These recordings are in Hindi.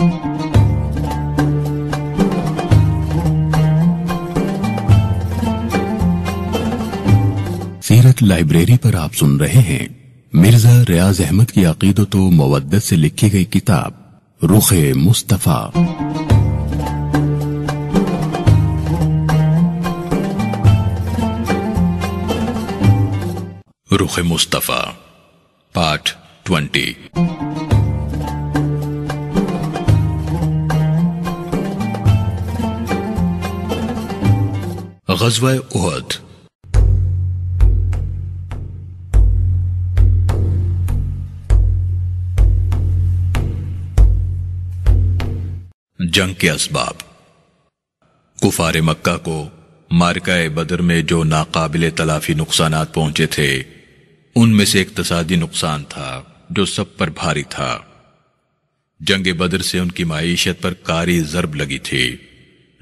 सीरत लाइब्रेरी पर आप सुन रहे हैं मिर्जा रियाज अहमद की अकीदत मवदत से लिखी गई किताब रुख मुस्तफ़ा रुख मुस्तफ़ा पार्ट ट्वेंटी गजवा उहद जंग के इसबाब कुफार मक्का को मारका बदर में जो नाकाबिल तलाफी नुकसान पहुंचे थे उनमें से एक तसादी नुकसान था जो सब पर भारी था जंग बदर से उनकी मीशत पर कारी जरब लगी थी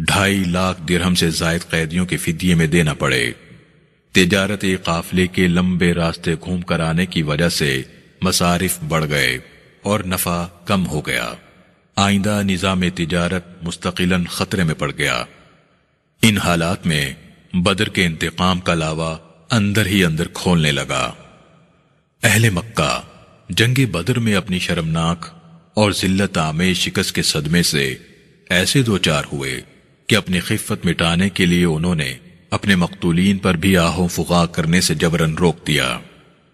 ढाई लाख दिरहम से जायद कैदियों के फिदिये में देना पड़े तजारती काफिले के लंबे रास्ते घूम कर आने की वजह से मसारिफ बढ़ गए और नफा कम हो गया आइंदा निज़ाम तजारत मुस्तकिलन खतरे में पड़ गया इन हालात में बदर के इंतकाम का लावा अंदर ही अंदर खोलने लगा अहले मक्का जंगे बदर में अपनी शर्मनाक और जिल्लत आमेज शिकस्त के सदमे से ऐसे दो चार हुए कि अपनी खिफत मिटाने के लिए उन्होंने अपने मकतूलिन पर भी आहों फुगा करने से जबरन रोक दिया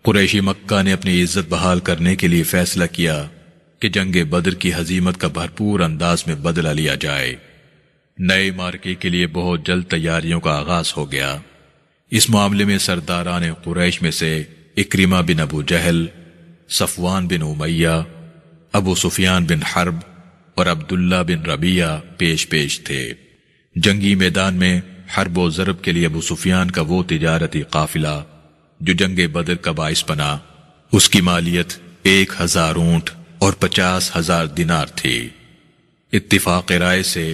कुरैशी मक्का ने अपनी इज्जत बहाल करने के लिए फैसला किया कि जंग बद्र की हजीमत का भरपूर अंदाज में बदला लिया जाए नए मार्के के लिए बहुत जल्द तैयारियों का आगाज हो गया इस मामले में सरदारान कुरैश में से इक्रिमा बिन अबू जहल सफवान बिन उमैया अबू सुफियान बिन हर्ब और अब्दुल्ला बिन रबिया पेश पेश थे जंगी मैदान में हरबो जरब के लिए अबू सुफियान का वो तजारती काफिला जो जंग बदर का बायस बना उसकी मालियत एक हजार ऊंट और पचास हजार दिनार थी इतफाक़ राय से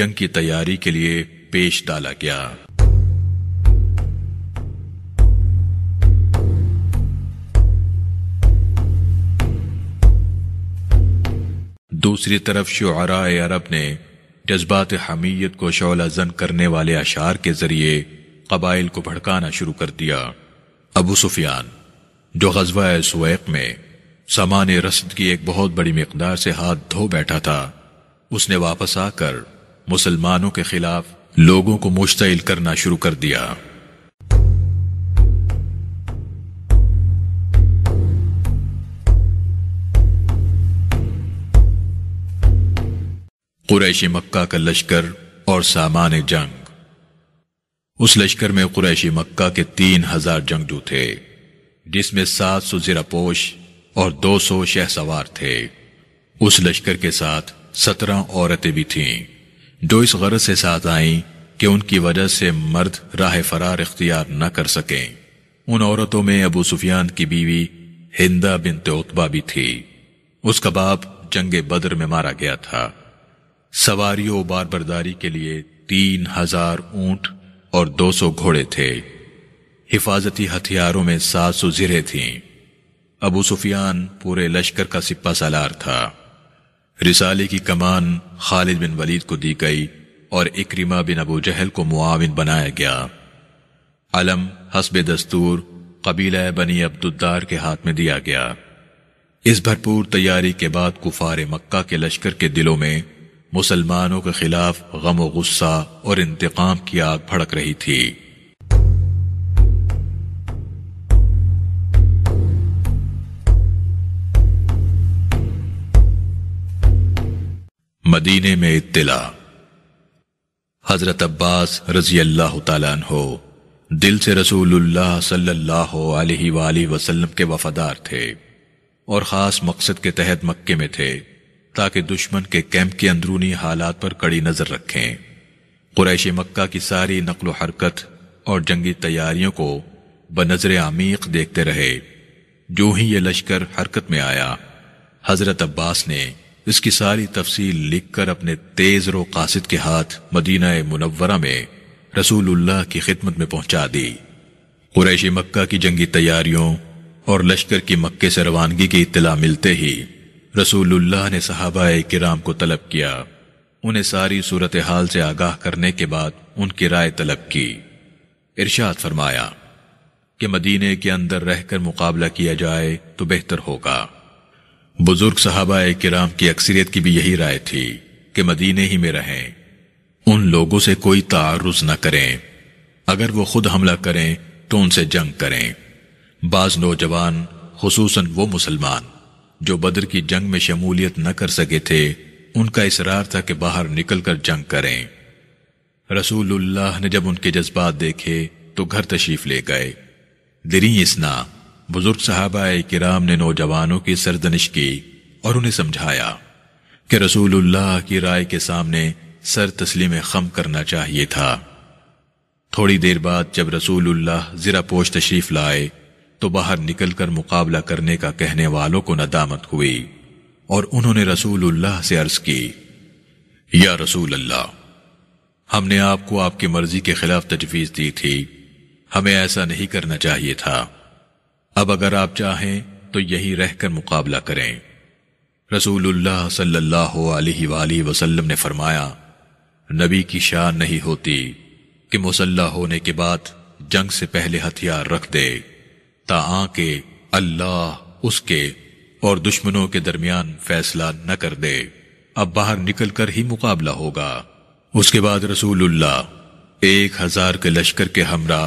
जंग की तैयारी के लिए पेश डाला गया दूसरी तरफ शुरा अरब ने जज्बात हमीयत को शोला जन करने वाले अशार के जरिए कबाइल को भड़काना शुरू कर दिया अबू सुफियान जो गजवा सुैक में सामान रसद की एक बहुत बड़ी मकदार से हाथ धो बैठा था उसने वापस आकर मुसलमानों के खिलाफ लोगों को मुश्तिल करना शुरू कर दिया कुरैश मक्का का लश्कर और सामान जंग उस लश्कर में कुरैश मक्का के तीन हजार जंगजू थे जिसमें सात सौ पोश और दो सौ शह सवार थे उस लश्कर के साथ सत्रह औरतें भी थीं जो इस गरज से साथ आईं कि उनकी वजह से मर्द राह फरार इख्तियार न कर सकें उन औरतों में अबू सुफियान की बीवी हिंदा बिन तोतबा भी थी उसका बाप जंग बदर में मारा गया था सवारी बार बर्दारी के लिए तीन हजार ऊंट और दो सौ घोड़े थे हिफाजती हथियारों में सात सौ जिरे थी अबू सुफियान पूरे लश्कर का सिपा सलार था रिसाले की कमान खालिद बिन वलीद को दी गई और इक्रिमा बिन अबू जहल को मुआविन बनाया गया अलम हसब दस्तूर कबीला बनी अब्दुद्दार के हाथ में दिया गया इस भरपूर तैयारी के बाद कुफार मक्का के लश्कर के दिलों में मुसलमानों के खिलाफ गम गुस्सा और इंतकाम की आग भड़क रही थी मदीने में इतला हजरत अब्बास रजी अल्लाह तहो दिल से रसूल सल्लल्लाहु अलैहि के वफादार थे और ख़ास मकसद के तहत मक्के में थे ताकि दुश्मन के कैंप के अंदरूनी हालात पर कड़ी नजर रखें कुरैश मक्का की सारी नकलो हरकत और जंगी तैयारियों को बनजर आमीक देखते रहे जो ही ये लश्कर हरकत में आया हजरत अब्बास ने इसकी सारी तफसील लिखकर अपने तेज रो कासिद के हाथ मदीना मुनवरा में रसूलुल्लाह की खिदमत में पहुंचा दी कुरैश मक्का की जंगी तैयारियों और लश्कर की मक्के से रवानगी की इतला मिलते ही रसूलुल्लाह ने सहाबा किराम को तलब किया उन्हें सारी सूरत हाल से आगाह करने के बाद उनकी राय तलब की इरशाद फरमाया कि मदीने के अंदर रहकर मुकाबला किया जाए तो बेहतर होगा बुजुर्ग साहबा किराम की अक्सरियत की भी यही राय थी कि मदीने ही में रहें उन लोगों से कोई तारुज न करें अगर वो खुद हमला करें तो उनसे जंग करें बाज नौजवान खसूस वो मुसलमान जो बद्र की जंग में शमूलियत न कर सके थे उनका इसरार था कि बाहर निकलकर जंग करें रसूलुल्लाह ने जब उनके जज्बात देखे तो घर तशीफ ले गए दरी इसना बुजुर्ग साहबा किराम ने नौजवानों की सरजनिश की और उन्हें समझाया कि रसूलुल्लाह की राय के सामने सर तस्लीम खम करना चाहिए था थोड़ी देर बाद जब रसूलुल्लाह जिरा पोश तशरीफ लाए तो बाहर निकलकर मुकाबला करने का कहने वालों को नदामत हुई और उन्होंने रसूलुल्लाह से अर्ज की या रसूल अल्लाह हमने आपको आपकी मर्जी के खिलाफ तजवीज दी थी हमें ऐसा नहीं करना चाहिए था अब अगर आप चाहें तो यही रहकर मुकाबला करें रसूलुल्लाह सल्लल्लाहु अलैहि वसल्लम ने फरमाया नबी की शान नहीं होती कि मुसल्ला होने के बाद जंग से पहले हथियार रख दे ता के अल्लाह उसके और दुश्मनों के दरमियान फैसला न कर दे अब बाहर निकल कर ही मुकाबला होगा उसके बाद रसूल एक हजार के लश्कर के हमरा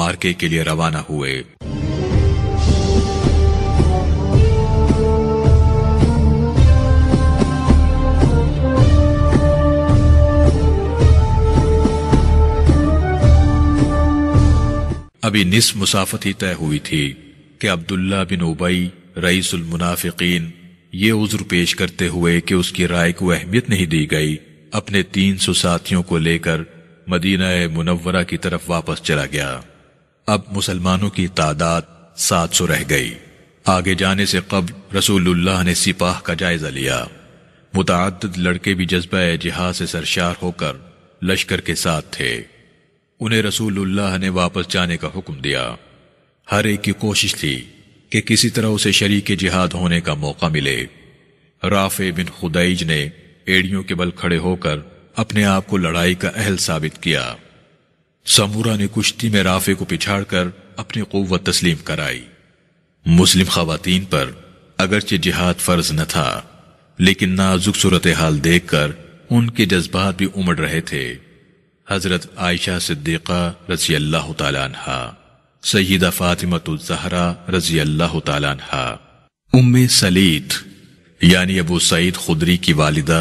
मार्के के लिए रवाना हुए अभी निस मुसाफत ही तय हुई थी कि अब्दुल्ला बिन उबई रईसुल मुनाफिकीन ये उज्र पेश करते हुए कि उसकी राय को अहमियत नहीं दी गई अपने तीन सौ साथियों को लेकर मदीना मुनवरा की तरफ वापस चला गया अब मुसलमानों की तादाद सात सौ रह गई आगे जाने से कब रसूलुल्लाह ने सिपाह का जायजा लिया मुतद लड़के भी जज्बा जिहाद से सरशार होकर लश्कर के साथ थे उन्हें रसूलुल्लाह ने वापस जाने का हुक्म दिया हर एक की कोशिश थी कि किसी तरह उसे शरीक जिहाद होने का मौका मिले राफे बिन खुदाइज ने एड़ियों के बल खड़े होकर अपने आप को लड़ाई का अहल साबित किया समूरा ने कुश्ती में राफे को पिछाड़कर अपनी कौवत तस्लीम कराई मुस्लिम खातन पर अगरचे जिहाद फर्ज न था लेकिन नाजुक सूरत हाल देखकर उनके जज्बात भी उमड़ रहे थे हज़रत आयशा सिद्दीक़ा रजी अल्लाह तहा सैदा फ़ातिमतजहरा रजी अल्लाह तहा उम सलीत यानी अबू सईद खुदरी की वालिदा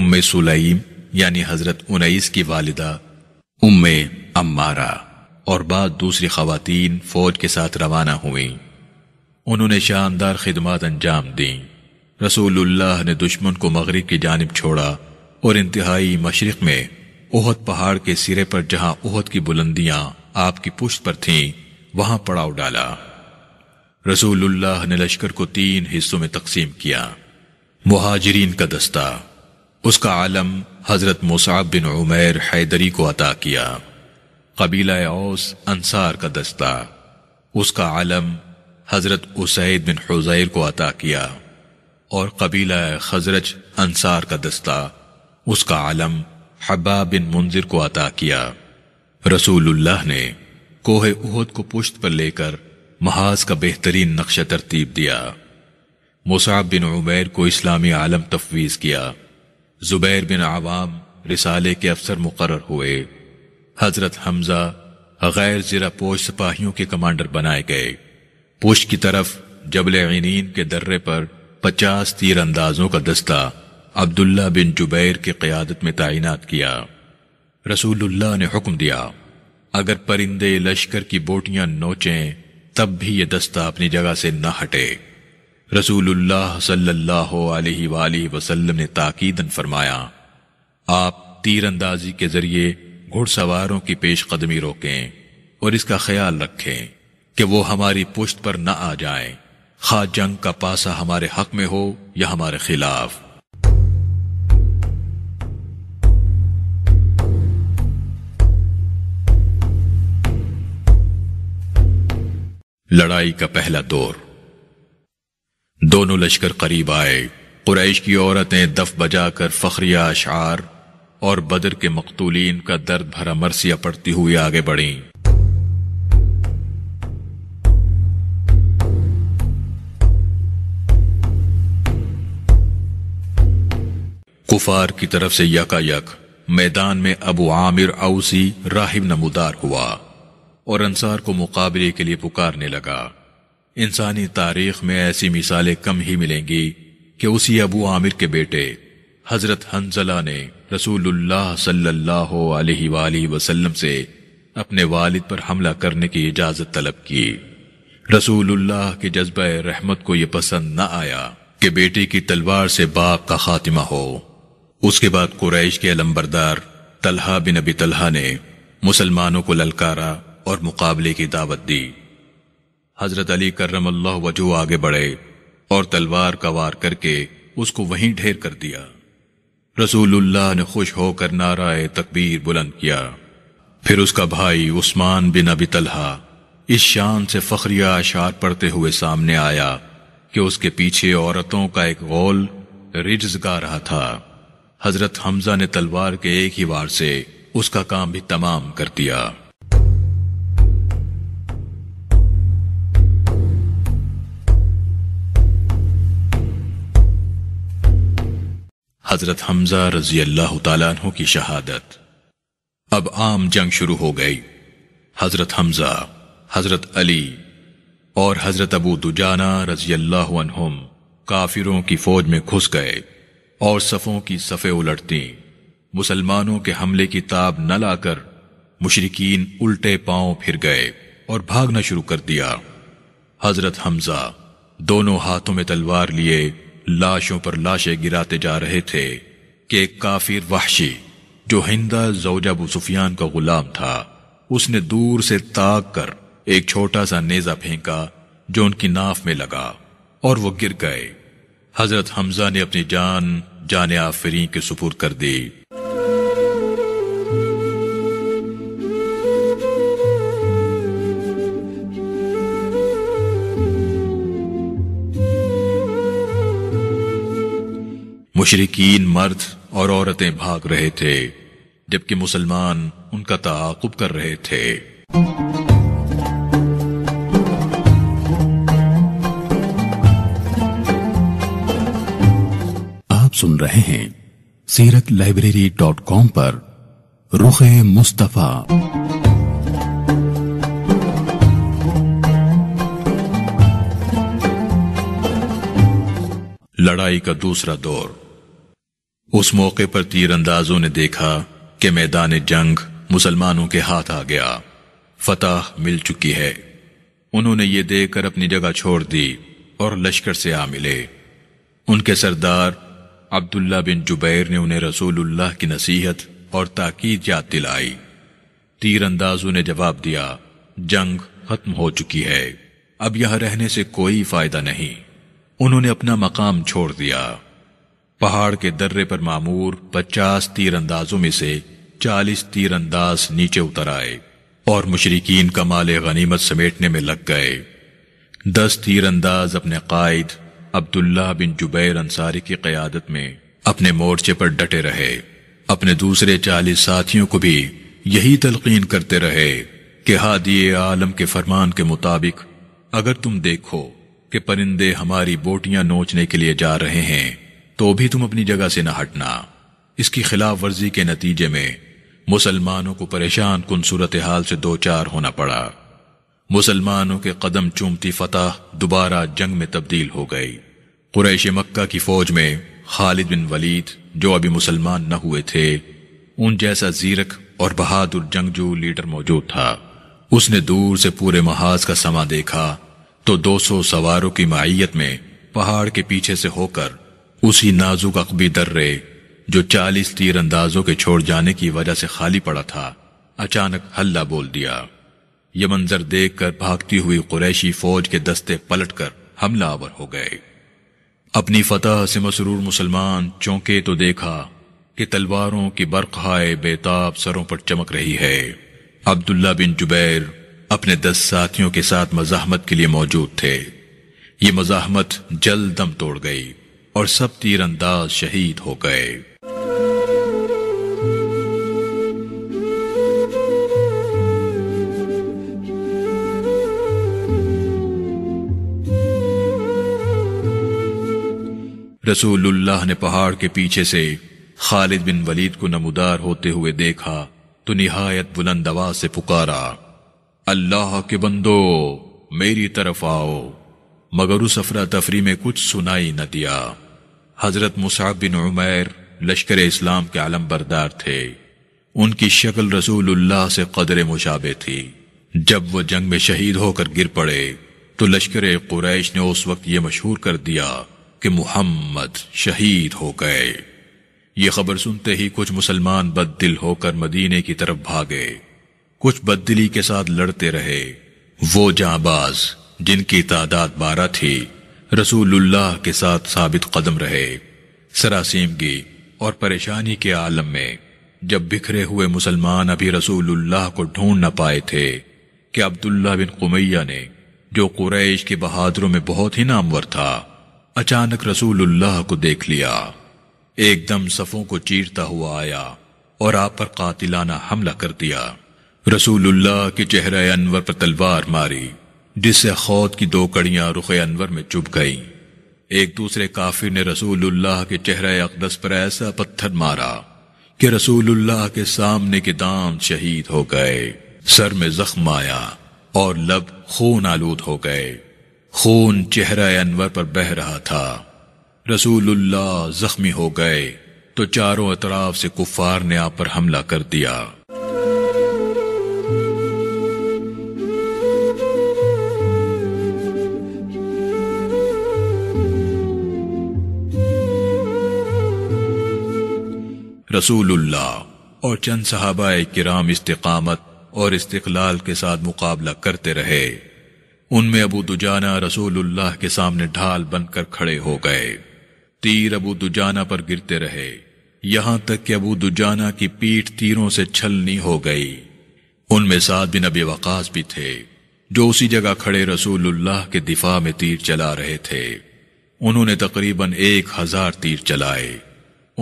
उम सुलईम यानी हज़रत उनईस की वालिदा उम अम्मारा और बाद दूसरी खवतान फौज के साथ रवाना हुई उन्होंने शानदार खिदमत अंजाम दी रसूलुल्लाह ने दुश्मन को मगरब की जानब छोड़ा और इंतहाई मशरक़ में ओहद पहाड़ के सिरे पर जहां ओहद की बुलंदियां आपकी पुष्ट पर थीं वहां पड़ाव डाला रसूलुल्लाह ने लश्कर को तीन हिस्सों में तकसीम किया मुहाजरीन का दस्ता उसका आलम हजरत मुसाब बिन उमैर हैदरी को अता किया कबीला ओस अंसार का दस्ता उसका आलम हजरत उसैद बिन हुजैर को अता किया और कबीला खजरज अंसार का दस्ता उसका आलम हब्बा बिन मुंजिर को अता किया रसूलुल्लाह ने कोहे उहद को पुश्त पर लेकर महाज का बेहतरीन नक्श तरतीब दिया मुसाब बिन उबैर को इस्लामी आलम तफवीज़ किया जुबैर बिन आवाम रिसाले के अफसर मुकर हुए हजरत हमजा गैर जरा पोश सिपाहियों के कमांडर बनाए गए पुश की तरफ जबल के दर्रे पर पचास तीर अंदाजों का दस्ता अब्दुल्ला बिन जुबैर की क़्यादत में तैनात किया रसूलुल्लाह ने हुक्म दिया अगर परिंदे लश्कर की बोटियां नोचें तब भी ये दस्ता अपनी जगह से न हटे रसूलुल्लाह सल्लल्लाहु अलैहि सल्ला वसल्लम ने ताकीदन फरमाया आप तीरंदाजी के जरिए घुड़सवारों की पेशकदमी रोकें और इसका ख्याल रखें कि वो हमारी पुश्त पर न आ जाए खा जंग का पासा हमारे हक में हो या हमारे खिलाफ लड़ाई का पहला दौर दोनों लश्कर करीब आए कुरैश की औरतें दफ बजाकर फखरिया अशार और बदर के मकतूलिन का दर्द भरा मरसिया पड़ती हुई आगे बढ़ी कुफार की तरफ से यकायक मैदान में अबू आमिर अवसी राहिब नमोदार हुआ और अंसार को मुकाबले के लिए पुकारने लगा इंसानी तारीख में ऐसी मिसालें कम ही मिलेंगी कि उसी अबू आमिर के बेटे हजरत हंजला ने रसूलुल्लाह सल्लल्लाहु अलैहि वसल्लम से अपने वालिद पर हमला करने की इजाजत तलब की रसूलुल्लाह के जज्ब रहमत को यह पसंद न आया कि बेटे की तलवार से बाप का खात्मा हो उसके बाद कुरैश के अलंबरदार तलहा बिन अबी तलहा ने मुसलमानों को ललकारा और मुकाबले की दावत दी हजरत अली करम अल्लाह वजू आगे बढ़े और तलवार का वार करके उसको वहीं ढेर कर दिया रसूलुल्लाह ने खुश होकर नाराय तकबीर बुलंद किया फिर उसका भाई उस्मान बिन अबी तलहा इस शान से फखरिया अशार पढ़ते हुए सामने आया कि उसके पीछे औरतों का एक गोल रिज गा रहा था हजरत हमजा ने तलवार के एक ही वार से उसका काम भी तमाम कर दिया हजरत हमजा रजी अल्लाह तु की शहादत अब आम जंग शुरू हो गई हजरत हमजा हजरत अली और हजरत अबू दुजाना रजी अल्लाह काफिरों की फौज में घुस गए और सफ़ों की सफ़े उलटती मुसलमानों के हमले की ताब न लाकर मुशरकिन उल्टे पांव फिर गए और भागना शुरू कर दिया हजरत हमजा दोनों हाथों में तलवार लिए लाशों पर लाशें गिराते जा रहे थे कि एक काफिर वहशी जो हिंदा जौजाबू सुफियान का गुलाम था उसने दूर से ताक कर एक छोटा सा नेजा फेंका जो उनकी नाफ में लगा और वो गिर गए हजरत हमजा ने अपनी जान जान आफरी के सुपुर कर दी मुशरकिन मर्द और औरतें भाग रहे थे जबकि मुसलमान उनका ताकुब कर रहे थे आप सुन रहे हैं सीरत लाइब्रेरी डॉट कॉम पर रुख मुस्तफ़ा लड़ाई का दूसरा दौर उस मौके पर तीरंदाजों ने देखा कि मैदान जंग मुसलमानों के हाथ आ गया फतह मिल चुकी है उन्होंने ये देखकर अपनी जगह छोड़ दी और लश्कर से आ मिले उनके सरदार अब्दुल्ला बिन जुबैर ने उन्हें रसूलुल्लाह की नसीहत और ताकीद याद दिलाई तीरंदाजों ने जवाब दिया जंग खत्म हो चुकी है अब यहां रहने से कोई फायदा नहीं उन्होंने अपना मकाम छोड़ दिया पहाड़ के दर्रे पर मामूर पचास तीर अंदाजों में से चालीस तीर अंदाज नीचे उतर आए और मुशरकिन का माल गनीमत समेटने में लग गए दस तीर अंदाज अपने कायद अब्दुल्ला बिन जुबैर अंसारी की क्यादत में अपने मोर्चे पर डटे रहे अपने दूसरे चालीस साथियों को भी यही तलकीन करते रहे कि हादिय आलम के फरमान के मुताबिक अगर तुम देखो कि परिंदे हमारी बोटियां नोचने के लिए जा रहे हैं तो भी तुम अपनी जगह से न हटना इसकी खिलाफ वर्जी के नतीजे में मुसलमानों को परेशान कन सूरत हाल से दो चार होना पड़ा मुसलमानों के कदम चूमती फतह दोबारा जंग में तब्दील हो गई कुरैश मक्का की फौज में खालिद बिन वलीद जो अभी मुसलमान न हुए थे उन जैसा जीरक और बहादुर जंगजू लीडर मौजूद था उसने दूर से पूरे महाज का समा देखा तो 200 सवारों की माइत में पहाड़ के पीछे से होकर उसी नाजुक अकबी दर्रे जो चालीस तीर अंदाजों के छोड़ जाने की वजह से खाली पड़ा था अचानक हल्ला बोल दिया यह मंजर देख कर भागती हुई कुरैशी फौज के दस्ते पलट कर हमला आवर हो गए अपनी फतह से मसरूर मुसलमान चौंके तो देखा कि तलवारों की बरखाए बेताब सरों पर चमक रही है अब्दुल्ला बिन जुबैर अपने दस साथियों के साथ मजाहमत के लिए मौजूद थे ये मजाहमत जल दम तोड़ गई और सब तीरंदाज शहीद हो गए रसूलुल्लाह ने पहाड़ के पीछे से खालिद बिन वलीद को नमूदार होते हुए देखा तो निहायत बुलंद आवाज से पुकारा अल्लाह के बंदो मेरी तरफ आओ मगर उस अफरा तफरी में कुछ सुनाई न दिया हजरत मुसाब बिन उमैर लश्कर इस्लाम के आलम बरदार थे उनकी शक्ल रसूल से कदर मुशाबे थी जब वो जंग में शहीद होकर गिर पड़े तो लश्कर कुरैश ने उस वक्त ये मशहूर कर दिया कि मुहम्मद शहीद हो गए ये खबर सुनते ही कुछ मुसलमान बददिल होकर मदीने की तरफ भागे कुछ बददिली के साथ लड़ते रहे वो जाबाज जिनकी तादाद बारह थी रसूलुल्लाह के साथ साबित कदम रहे सरासीमगी और परेशानी के आलम में जब बिखरे हुए मुसलमान अभी रसूलुल्लाह को ढूंढ न पाए थे कि अब्दुल्ला बिन कुमैया ने जो कुरैश के बहादुरों में बहुत ही नामवर था अचानक रसूलुल्लाह को देख लिया एकदम सफों को चीरता हुआ आया और आप पर कातिलाना हमला कर दिया रसूलुल्लाह के चेहरे अनवर पर तलवार मारी जिससे खौद की दो कड़ियां रुखे अनवर में चुप गई एक दूसरे काफिर ने रसूलुल्लाह के चेहरे अकदस पर ऐसा पत्थर मारा कि रसूलुल्लाह के सामने के दाम शहीद हो गए सर में जख्म आया और लब खून आलूद हो गए खून चेहरा अनवर पर बह रहा था रसूलुल्लाह जख्मी हो गए तो चारों अतराफ से कुफार ने आप पर हमला कर दिया रसूलुल्लाह और चंद सहाबा किराम इस्तकामत और इस्तलाल के साथ मुकाबला करते रहे उनमें अबू दुजाना रसूलुल्लाह के सामने ढाल बनकर खड़े हो गए तीर अबू दुजाना पर गिरते रहे यहां तक कि अबू दुजाना की पीठ तीरों से छलनी हो गई उनमें सात बिन अबी वकास भी थे जो उसी जगह खड़े रसूलुल्लाह के दिफा में तीर चला रहे थे उन्होंने तकरीबन एक हजार तीर चलाए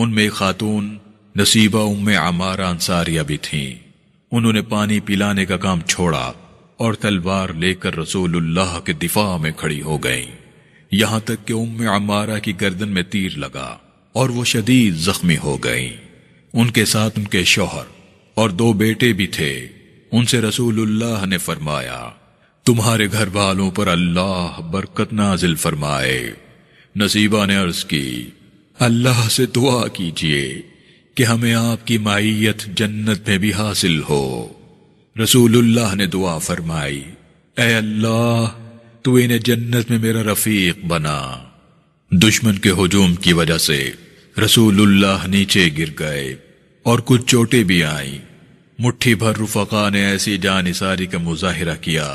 उनमें खातून नसीबा उम में आमारा अंसारिया भी थी उन्होंने पानी पिलाने का काम छोड़ा और तलवार लेकर रसूलुल्लाह के दिफा में खड़ी हो गई यहां तक कि उम्म अमारा की गर्दन में तीर लगा और वो शदीद जख्मी हो गई उनके साथ उनके शोहर और दो बेटे भी थे उनसे रसूलुल्लाह ने फरमाया तुम्हारे घर वालों पर अल्लाह बरकत नाजिल फरमाए नसीबा ने अर्ज की अल्लाह से दुआ कीजिए कि हमें आपकी माइत जन्नत में भी हासिल हो रसूलुल्लाह ने दुआ फरमाई ए अल्लाह तू इन्हें जन्नत में मेरा रफीक बना दुश्मन के हजूम की वजह से रसूलुल्लाह नीचे गिर गए और कुछ चोटें भी आईं मुट्ठी भर रुफका ने ऐसी जानिसारी का मुजाहरा किया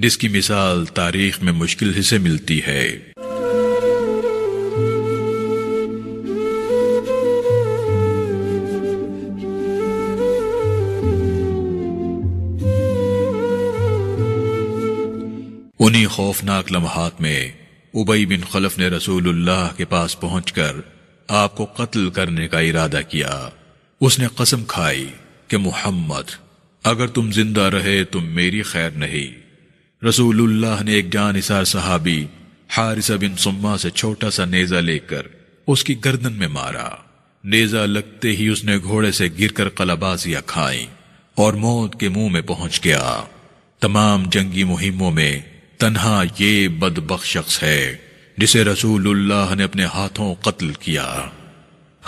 जिसकी मिसाल तारीख में मुश्किल ही से मिलती है उन्हीं खौफनाक लम्हात में उबई बिन खलफ ने रसूलुल्लाह के पास पहुंचकर आपको कत्ल करने का इरादा किया उसने कसम खाई कि मोहम्मद अगर तुम जिंदा रहे तुम तो मेरी खैर नहीं रसूलुल्लाह ने एक जानसार सहाबी हारिसा बिन सुम्मा से छोटा सा नेजा लेकर उसकी गर्दन में मारा नेजा लगते ही उसने घोड़े से गिरकर कलाबाजियां खाई और मौत के मुंह में पहुंच गया तमाम जंगी मुहिमों में तन्हा ये बदबक शख्स है जिसे रसूलुल्लाह ने अपने हाथों कत्ल किया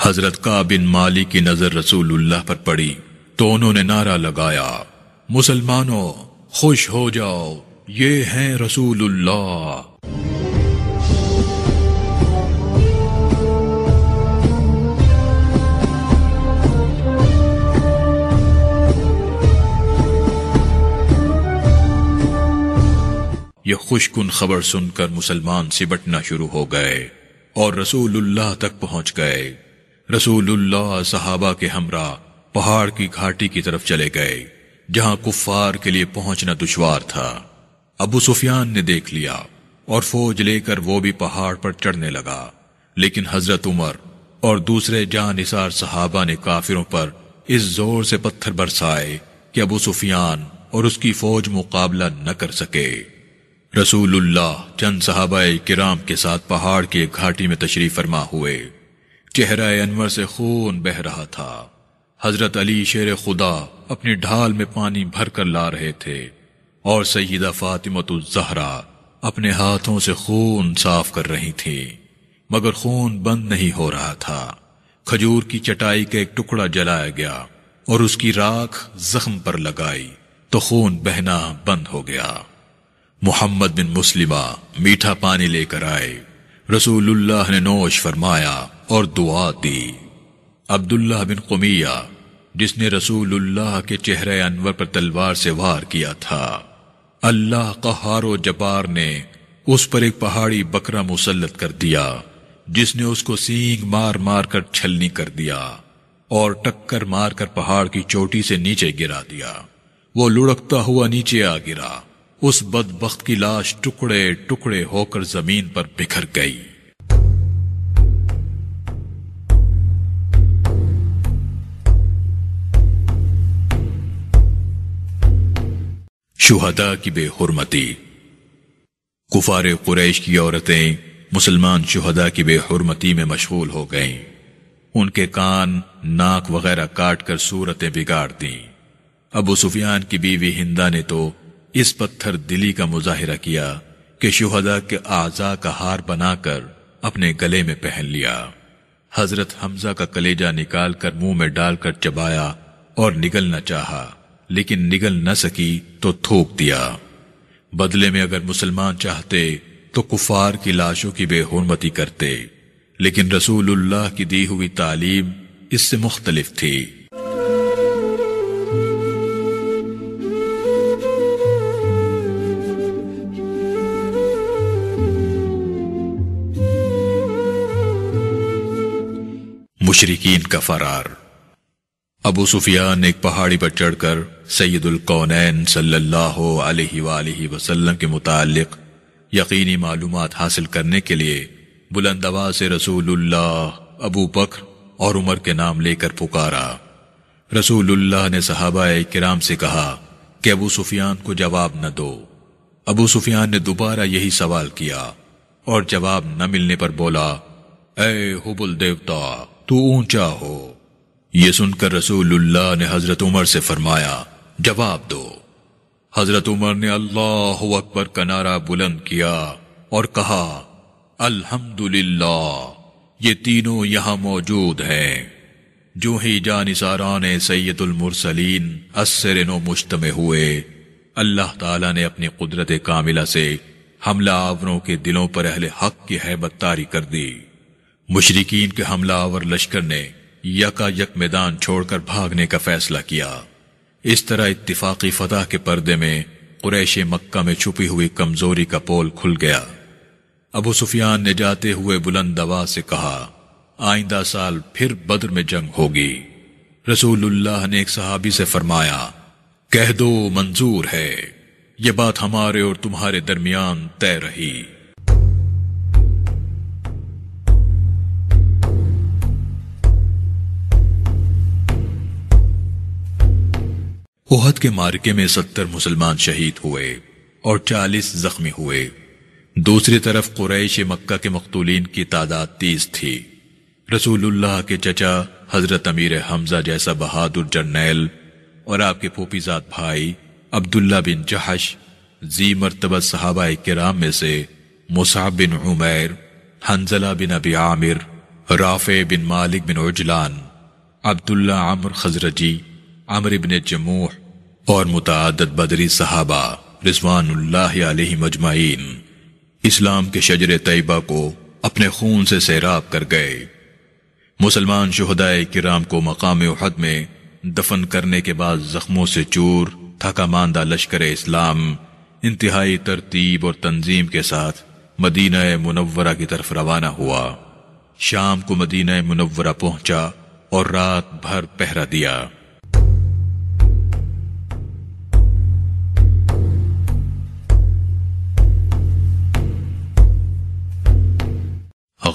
हजरत का बिन माली की नजर रसूलुल्लाह पर पड़ी तो उन्होंने नारा लगाया मुसलमानों खुश हो जाओ ये हैं रसूलुल्लाह यह खुशकुन खबर सुनकर मुसलमान सिमटना शुरू हो गए और रसूलुल्लाह तक पहुंच गए रसूलुल्लाह सहाबा के हमरा पहाड़ की घाटी की तरफ चले गए जहां कुफ्फार के लिए पहुंचना दुश्वार था अबू सुफियान ने देख लिया और फौज लेकर वो भी पहाड़ पर चढ़ने लगा लेकिन हजरत उमर और दूसरे जानसार सहाबा ने काफिरों पर इस जोर से पत्थर बरसाए कि अबू सुफियान और उसकी फौज मुकाबला न कर सके रसूलुल्लाह चंद साहबा किराम के साथ पहाड़ के घाटी में तशरीफ फरमा हुए चेहरा अनवर से खून बह रहा था हजरत अली शेर खुदा अपनी ढाल में पानी भर कर ला रहे थे और सईदा जहरा अपने हाथों से खून साफ कर रही थी मगर खून बंद नहीं हो रहा था खजूर की चटाई का एक टुकड़ा जलाया गया और उसकी राख जख्म पर लगाई तो खून बहना बंद हो गया मोहम्मद बिन मुस्लिमा मीठा पानी लेकर आए रसूलुल्लाह ने नोश फरमाया और दुआ दी अब्दुल्लाह बिन कुमिया जिसने रसूलुल्लाह के चेहरे अनवर पर तलवार से वार किया था अल्लाह का हारो जबार ने उस पर एक पहाड़ी बकरा मुसलत कर दिया जिसने उसको सींग मार मार कर छलनी कर दिया और टक्कर मारकर पहाड़ की चोटी से नीचे गिरा दिया वो लुढ़कता हुआ नीचे आ गिरा उस बदबخت की लाश टुकड़े टुकड़े होकर जमीन पर बिखर गई शुहदा की बेहरमती कुफार कुरैश की औरतें मुसलमान शुहदा की बेहरमती में मशगूल हो गईं उनके कान नाक वगैरह काटकर सूरतें बिगाड़ दीं अबू सुफियान की बीवी हिंदा ने तो इस पत्थर दिली का मुजाहिरा किया कि शुहदा के आजा का हार बनाकर अपने गले में पहन लिया हजरत हमजा का कलेजा निकाल कर मुंह में डालकर चबाया और निगलना चाहा लेकिन निगल न सकी तो थोक दिया बदले में अगर मुसलमान चाहते तो कुफार की लाशों की बेहरमती करते लेकिन रसूलुल्लाह की दी हुई तालीम इससे मुख्तलिफ थी मुशरकिन का फरार अबू सुफियान एक पहाड़ी पर चढ़कर सैदुल कौन सल्लल्लाहु के मुताल यकीनी मालूम हासिल करने के लिए बुलंदवा से रसूल अबू बकर और उमर के नाम लेकर पुकारा रसूल ने सहाबा कराम से कहा कि अबू सुफियान को जवाब न दो अबू सुफियान ने दोबारा यही सवाल किया और जवाब न मिलने पर बोला ए देवता तू ऊंचा हो यह सुनकर रसूलुल्लाह ने हजरत उमर से फरमाया जवाब दो हजरत उमर ने अल्लाह अकबर का नारा बुलंद किया और कहा अल्हम्दुलिल्लाह ये तीनों यहां मौजूद हैं जो ही जानिसारान सैदुलमरसलीन असर नो मुश्तम हुए अल्लाह ताला ने अपनी कुदरत कामिला से हमला आवरों के दिलों पर अहले हक की हैबत तारी कर दी मुशरकिन के हमलावर लश्कर ने यकायक मैदान छोड़कर भागने का फैसला किया इस तरह इतफाकी फतेह के पर्दे में कुरैश मक्का में छुपी हुई कमजोरी का पोल खुल गया अबू सुफियान ने जाते हुए बुलंद आवाज से कहा आइंदा साल फिर बद्र में जंग होगी रसूलुल्लाह ने एक सहाबी से फरमाया कह दो मंजूर है ये बात हमारे और तुम्हारे दरमियान तय रही ओहद के मार्के में सत्तर मुसलमान शहीद हुए और चालीस जख्मी हुए दूसरी तरफ कुरैश मक्का के मकतूलिन की तादाद तीस थी रसूलुल्लाह के चचा हजरत अमीर हमजा जैसा बहादुर जर्नैल और आपके पोपीजात भाई अब्दुल्ला बिन जहश जी मरतबा साहबा कराम में से मुसाब बिन उमैर हंजला बिन अबी आमिर राफे बिन मालिक बिन उजलान अब्दुल्ला आमर खजरजी अमर इबन जमूह और मुताद बदरी साहबा रिजवान इस्लाम के शजर तयबा को अपने खून से सैराब कर गए मुसलमान शहदाय किराम को मकाम उहद में दफन करने के बाद जख्मों से चूर थका मांदा लश्कर इस्लाम इंतहाई तरतीब और तंजीम के साथ मदीना मुनवरा की तरफ रवाना हुआ शाम को मदीना मुनवरा पहुंचा और रात भर पहरा दिया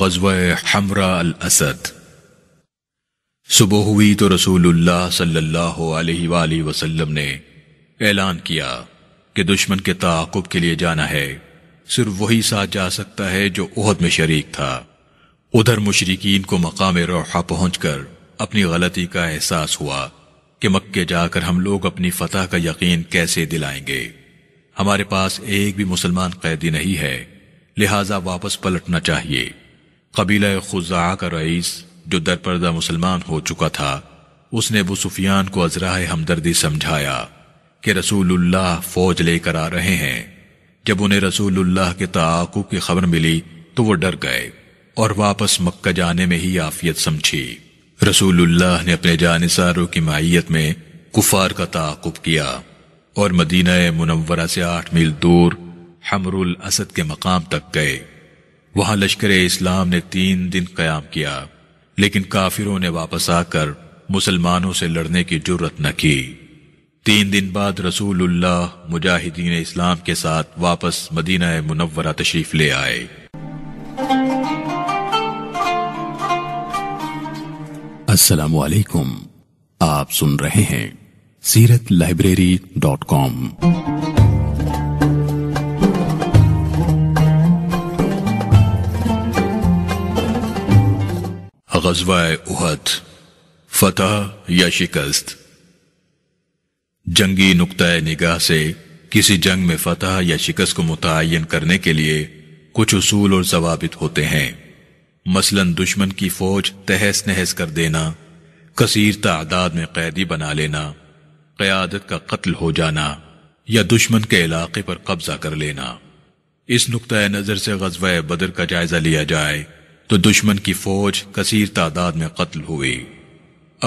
गजवा सुबह हुई तो रसूलुल्लाह सल्लल्लाहु अलैहि वसल्लम ने ऐलान किया कि दुश्मन के ताकुब के लिए जाना है सिर्फ वही साथ जा सकता है जो ओहद में शरीक था उधर मुशरकिन को मकाम रोहा पहुंचकर अपनी गलती का एहसास हुआ कि मक्के जाकर हम लोग अपनी फतह का यकीन कैसे दिलाएंगे हमारे पास एक भी मुसलमान कैदी नहीं है लिहाजा वापस पलटना चाहिए कबीला खुजा का रईस जो दरपर्दा मुसलमान हो चुका था उसने अबू सुफियान को अजरा हमदर्दी समझाया कि रसूलुल्लाह फौज लेकर आ रहे हैं जब उन्हें रसूलुल्लाह के तकुब की खबर मिली तो वो डर गए और वापस मक्का जाने में ही आफियत समझी रसूलुल्लाह ने अपने जानसारों की माइत में कुफार का तकुब किया और मदीना मुनवरा से आठ मील दूर हमरुल असद के मकाम तक गए वहां लश्कर इस्लाम ने तीन दिन कयाम किया लेकिन काफिरों ने वापस आकर मुसलमानों से लड़ने की जरूरत न की तीन दिन बाद रसूल मुजाहिदीन इस्लाम के साथ वापस मदीना मुनव्वरा तशरीफ ले आए अस्सलाम आप सुन रहे हैं सीरत लाइब्रेरी डॉट कॉम गजवा उहद फतह या शिकस्त जंगी नुकतः निगाह से किसी जंग में फतह या शिकस्त को मुतन करने के लिए कुछ उसूल और जवाबित होते हैं मसलन दुश्मन की फौज तहस नहस कर देना कसीर तादाद में कैदी बना लेना क्यादत का कत्ल हो जाना या दुश्मन के इलाके पर कब्जा कर लेना इस नुकतः नज़र से गजवा बदर का जायजा लिया जाए तो दुश्मन की फौज कसीर तादाद में कत्ल हुई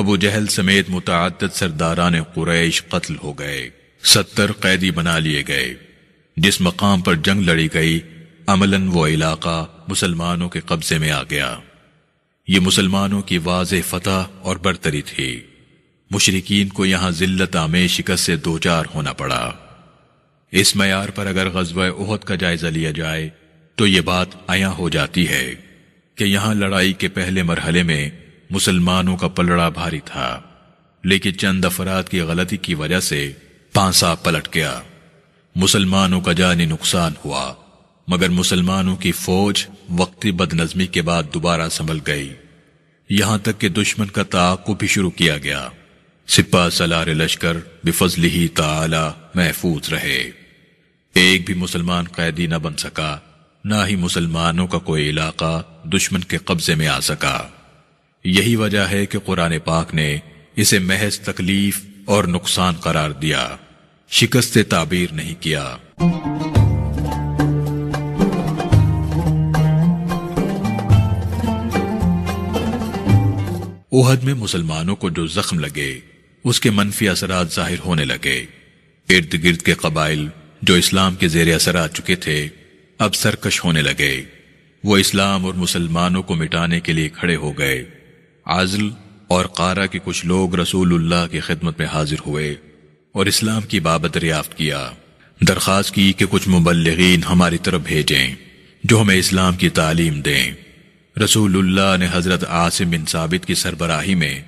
अबू जहल समेत मुतद सरदारान कुरैश कत्ल हो गए सत्तर कैदी बना लिए गए जिस मकाम पर जंग लड़ी गई अमलन वो इलाका मुसलमानों के कब्जे में आ गया ये मुसलमानों की वाज फतह और बरतरी थी मुशरकिन को यहां जिल्लत आमेज शिकस्त से दो चार होना पड़ा इस मैार पर अगर गजब उहद का जायजा लिया जाए तो ये बात आया हो जाती है कि यहां लड़ाई के पहले मरहले में मुसलमानों का पलड़ा भारी था लेकिन चंद अफराद की गलती की वजह से पांसा पलट गया मुसलमानों का जानी नुकसान हुआ मगर मुसलमानों की फौज वक्ती बदनजमी के बाद दोबारा संभल गई यहां तक कि दुश्मन का ताकुब भी शुरू किया गया सिपा सलार लश्कर बिफजली ही ताला महफूज रहे एक भी मुसलमान कैदी न बन सका ना ही मुसलमानों का कोई इलाका दुश्मन के कब्जे में आ सका यही वजह है कि कुरान पाक ने इसे महज तकलीफ और नुकसान करार दिया शिकस्त ताबीर नहीं किया ओहद में मुसलमानों को जो जख्म लगे उसके मनफी असरात जाहिर होने लगे इर्द गिर्द के कबाइल जो इस्लाम के जेर असर आ चुके थे अब सरकश होने लगे वो इस्लाम और मुसलमानों को मिटाने के लिए खड़े हो गए आजल और कारा के कुछ लोग रसूलुल्लाह की खिदमत में हाजिर हुए और इस्लाम की बाबत दरियाफ्त किया दरख्वास्त की कि कुछ मुबलगिन हमारी तरफ भेजें जो हमें इस्लाम की तालीम दें रसूलुल्लाह ने हजरत आसिम बिन साबित की सरबराही में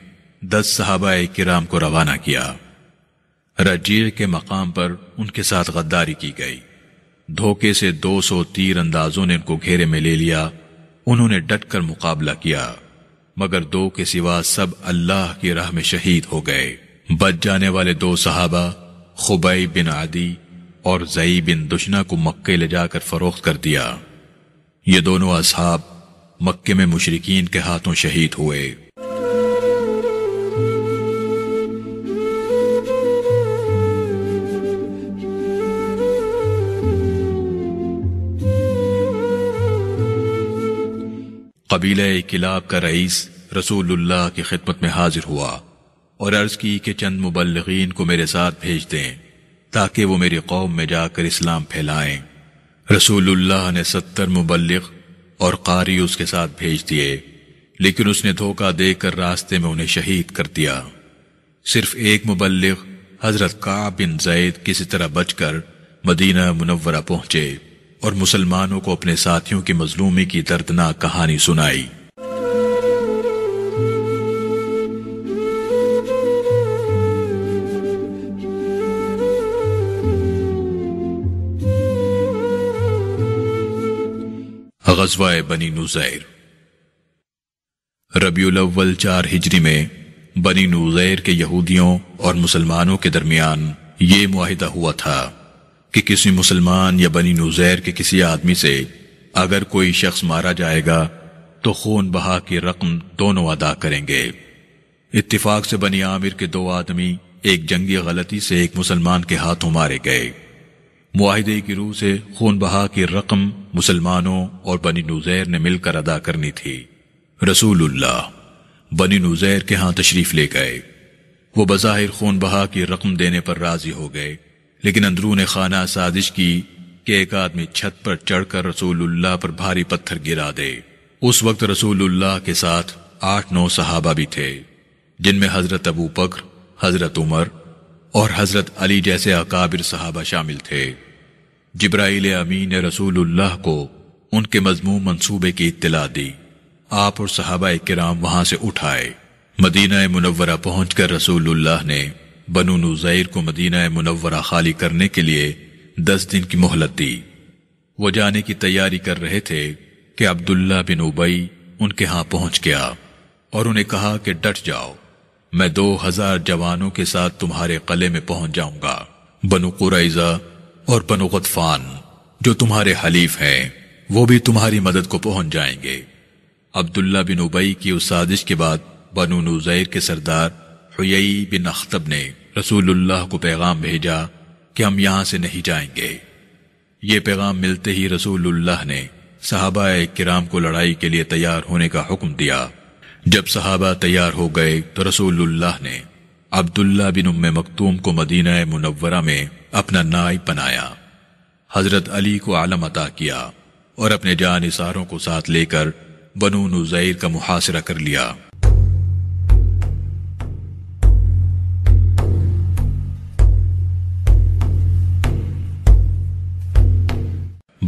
दस सहाबा किराम को रवाना किया रजीर के मकाम पर उनके साथ गद्दारी की गई धोखे से 200 तीर अंदाजों ने उनको घेरे में ले लिया उन्होंने डटकर मुकाबला किया मगर दो के सिवा सब अल्लाह की राह में शहीद हो गए बच जाने वाले दो सहाबा खुबई बिन आदि और जई बिन दुश्ना को मक्के ले जाकर फरोख्त कर दिया ये दोनों असहाब मक्के में मुशरकिन के हाथों शहीद हुए कबीले किलाब का रईस रसूलुल्लाह की खिदमत में हाजिर हुआ और अर्ज की कि चंद मुबलगिन को मेरे साथ भेज दें ताकि वो मेरी कौम में जाकर इस्लाम फैलाएं रसूलुल्लाह ने सत्तर मुबलिक और कारी उसके साथ भेज दिए लेकिन उसने धोखा देकर रास्ते में उन्हें शहीद कर दिया सिर्फ एक मुबलिक हजरत का बिन जैद किसी तरह बचकर मदीना मुनवरा पहुंचे और मुसलमानों को अपने साथियों की मजलूमी की दर्दनाक कहानी सुनाई गजवाए बनी नुजैर रबीउल चार हिजरी में बनी नुजैर के यहूदियों और मुसलमानों के दरमियान ये मुहिदा हुआ था कि किसी मुसलमान या बनी नुजैर के किसी आदमी से अगर कोई शख्स मारा जाएगा तो खून बहा की रकम दोनों अदा करेंगे इतफाक से बनी आमिर के दो आदमी एक जंगी गलती से एक मुसलमान के हाथों मारे गए मुआहदे की रूह से खून बहा की रकम मुसलमानों और बनी नुजैर ने मिलकर अदा करनी थी रसूलुल्लाह बनी नुजैर के हाथ तशरीफ ले गए वो बज़ाहिर खून बहा की रकम देने पर राजी हो गए लेकिन अंदरून खाना साजिश की कि एक आदमी छत पर चढ़कर रसूलुल्लाह पर भारी पत्थर गिरा दे उस वक्त रसूलुल्लाह के साथ आठ नौ सहाबा भी थे जिनमें हजरत अबू बकर हजरत उमर और हजरत अली जैसे अकाबिर सहाबा शामिल थे जिब्राइल अमीन ने रसूलुल्लाह को उनके मजमू मनसूबे की इतला दी आप और सहाबा किराम वहां से उठाए मदीना मुनव्वरा पहुंचकर रसूलुल्लाह ने बनु नुजैर को मदीना मुनवरा खाली करने के लिए दस दिन की मोहलत दी वो जाने की तैयारी कर रहे थे कि अब्दुल्ला बिन उबई उनके यहां पहुंच गया और उन्हें कहा कि डट जाओ मैं दो हजार जवानों के साथ तुम्हारे कले में पहुंच जाऊंगा बनु कुरैजा और बनु गतफान जो तुम्हारे हलीफ हैं वो भी तुम्हारी मदद को पहुंच जाएंगे अब्दुल्ला बिन उबई की उस साजिश के बाद बनु नुजैर के सरदार हुई बिन अख्तब ने रसूलुल्लाह को पैगाम भेजा कि हम यहाँ से नहीं जाएंगे ये पैगाम मिलते ही रसूलुल्लाह ने सहाबा किराम को लड़ाई के लिए तैयार होने का हुक्म दिया जब सहाबा तैयार हो गए तो रसूलुल्लाह ने अब्दुल्ला बिन उम मकतूम को मदीना मुनवरा में अपना नाई बनाया हजरत अली को आलम अता किया और अपने जान इसारों को साथ लेकर बनू नुजैर का मुहासरा कर लिया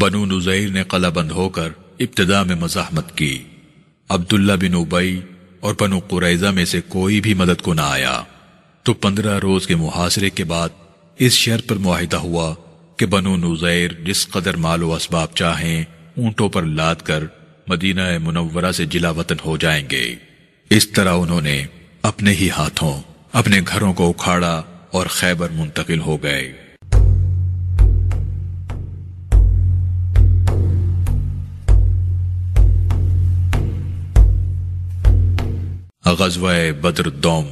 बनु नुजैर ने कला बंद होकर इब्तदा में मजामत की अब्दुल्ला बिन उबई और बनु कुरैजा में से कोई भी मदद को ना आया तो पंद्रह रोज के मुहासरे के बाद इस शर पर मुहिदा हुआ कि बनु नुजैर जिस कदर मालो असबाब चाहे ऊंटों पर लाद कर मदीना मुनवरा से जिला वतन हो जाएंगे इस तरह उन्होंने अपने ही हाथों अपने घरों को उखाड़ा और खैबर मुंतकिल हो गए गजवा बद्र दोम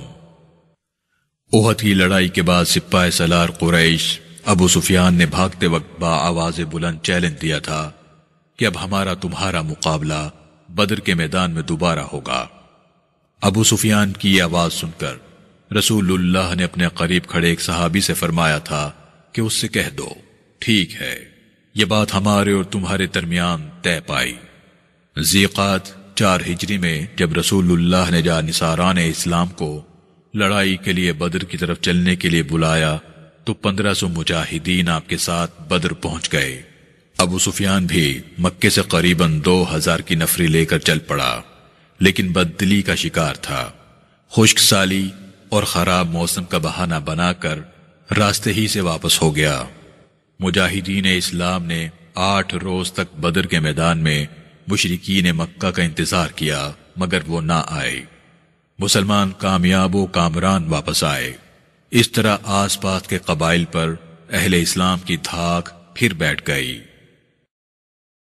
ओहत ही लड़ाई के बाद सिपाही सलार कुरैश अबू सुफियान ने भागते वक्त बा आवाज बुलंद चैलेंज दिया था कि अब हमारा तुम्हारा मुकाबला बदर के मैदान में दोबारा होगा अबू सुफियान की आवाज सुनकर रसूल ने अपने करीब खड़े एक सहाबी से फरमाया था कि उससे कह दो ठीक है यह बात हमारे और तुम्हारे दरमियान तय पाई जीकात चार हिजरी में जब रसूलुल्लाह ने जा निसारान इस्लाम को लड़ाई के लिए बदर की तरफ चलने के लिए बुलाया तो पंद्रह सौ मुजाहिदीन आपके साथ बदर पहुंच गए अबू सुफियान भी मक्के से करीबन दो हजार की नफरी लेकर चल पड़ा लेकिन बदली का शिकार था खुश्क साली और खराब मौसम का बहाना बनाकर रास्ते ही से वापस हो गया मुजाहिदीन इस्लाम ने आठ रोज तक बदर के मैदान में मुशरकी ने मक्का का इंतजार किया मगर वो ना आए मुसलमान कामयाब व कामरान वापस आए इस तरह आस पास के कबाइल पर अहले इस्लाम की धाक फिर बैठ गई